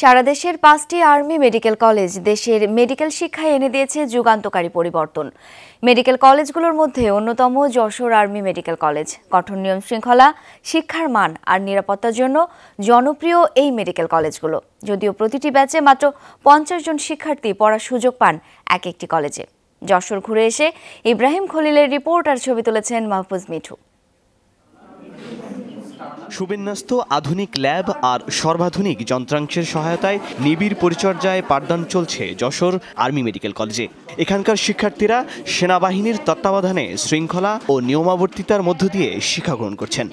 সারা দেশের পাঁচটি army medical college দেশের মেডিকেল শিক্ষায় এনে দিয়েছে যুগান্তকারী পরিবর্তন মেডিকেল কলেজগুলোর মধ্যে অন্যতম যশোর আর্মি মেডিকেল কলেজ কঠোর নিয়ম শৃঙ্খলা শিক্ষার মান আর নিরাপত্তার জন্য জনপ্রিয় এই মেডিকেল কলেজগুলো যদিও প্রতিটি ব্যাচে মাত্র পঞ্চাশ জন শিক্ষার্থী পড়ার সুযোগ পান এক একটি কলেজে যশোর ঘুরে এসে ইব্রাহিম খলিলের রিপোর্ট আর ছবি তুলেছেন মাহফুজ মিঠু সুবিন্যস্ত আধুনিক ল্যাব আর সর্বাধুনিক যন্ত্রাংশের সহায়তায় নিবিড় পরিচর্যায় পাঠদান চলছে যশোর আর্মি মেডিকেল কলেজে এখানকার শিক্ষার্থীরা সেনাবাহিনীর তত্ত্বাবধানে শৃঙ্খলা ও নিয়মাবর্তিতার মধ্য দিয়ে শিক্ষা গ্রহণ করছেন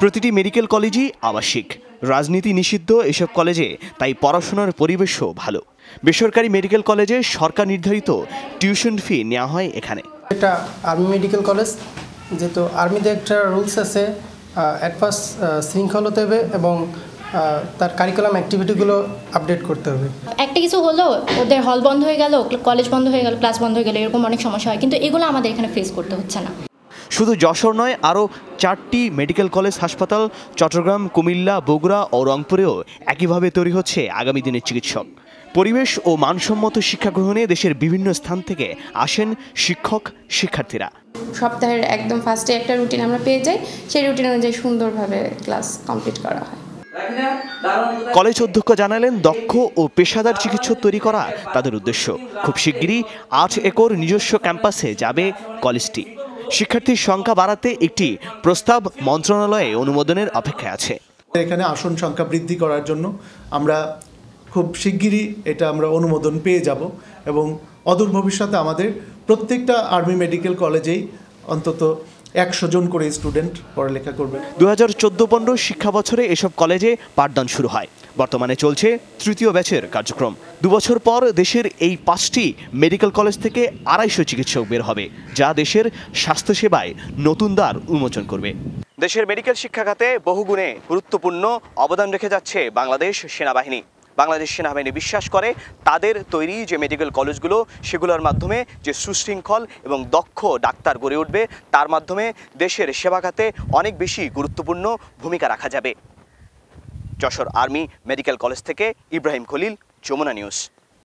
প্রতিটি মেডিকেল কলেজই আবাসিক রাজনীতি নিষিদ্ধ এসব কলেজে তাই পড়াশোনার পরিবেশও ভালো বেসরকারি মেডিকেল কলেজে সরকার নির্ধারিত টিউশন ফি নেওয়া হয় এখানে এটা আর্মি মেডিকেল কলেজ যেহেতু আর্মিদের একটা রুলস আছে অ্যাট ফার্স্ট শৃঙ্খল হতে হবে এবং তার কারিকুলাম অ্যাক্টিভিটিগুলো আপডেট করতে হবে একটা কিছু হলো ওদের হল বন্ধ হয়ে গেল কলেজ বন্ধ হয়ে গেল ক্লাস বন্ধ হয়ে গেল এরকম অনেক সমস্যা হয় কিন্তু এগুলো আমাদের এখানে ফেস করতে হচ্ছে না শুধু যশোর নয় আরও চারটি মেডিকেল কলেজ হাসপাতাল চট্টগ্রাম কুমিল্লা বগুড়া ও রংপুরেও একইভাবে তৈরি হচ্ছে আগামী দিনের চিকিৎসক পরিবেশ ও মানসম্মত শিক্ষা গ্রহণে দেশের বিভিন্ন স্থান থেকে আসেন শিক্ষক শিক্ষার্থীরা সপ্তাহের একদম ফার্স্টে একটা রুটিন আমরা পেয়ে যাই সেই রুটিন অনুযায়ী সুন্দরভাবে ক্লাস কমপ্লিট করা হয় কলেজ অধ্যক্ষ জানালেন দক্ষ ও পেশাদার চিকিৎসক তৈরি করা তাদের উদ্দেশ্য খুব শিগগিরই আট একর নিজস্ব ক্যাম্পাসে যাবে কলেজটি শিক্ষার্থীর সংখ্যা বাড়াতে একটি প্রস্তাব মন্ত্রণালয়ে অনুমোদনের অপেক্ষায় আছে এখানে আসন সংখ্যা বৃদ্ধি করার জন্য আমরা খুব শিগগিরই এটা আমরা অনুমোদন পেয়ে যাব এবং অদূর ভবিষ্যতে আমাদের প্রত্যেকটা আর্মি মেডিকেল কলেজেই অন্তত একশো জন করে স্টুডেন্ট পড়ালেখা করবে দু হাজার চোদ্দো পনেরো শিক্ষা বছরে এসব কলেজে পাঠদান শুরু হয় বর্তমানে চলছে তৃতীয় ব্যাচের কার্যক্রম দুবছর পর দেশের এই পাঁচটি মেডিকেল কলেজ থেকে আড়াইশো চিকিৎসক বের হবে যা দেশের স্বাস্থ্যসেবায় নতুন দ্বার উন্মোচন করবে দেশের মেডিকেল শিক্ষা খাতে বহুগুণে গুরুত্বপূর্ণ অবদান রেখে যাচ্ছে বাংলাদেশ সেনাবাহিনী বাংলাদেশ সেনাবাহিনী বিশ্বাস করে তাদের তৈরি যে মেডিকেল কলেজগুলো সেগুলোর মাধ্যমে যে সুশৃঙ্খল এবং দক্ষ ডাক্তার গড়ে উঠবে তার মাধ্যমে দেশের সেবা খাতে অনেক বেশি গুরুত্বপূর্ণ ভূমিকা রাখা যাবে যশোর আর্মি মেডিকেল কলেজ থেকে ইব্রাহিম খলিল যমুনা নিউজ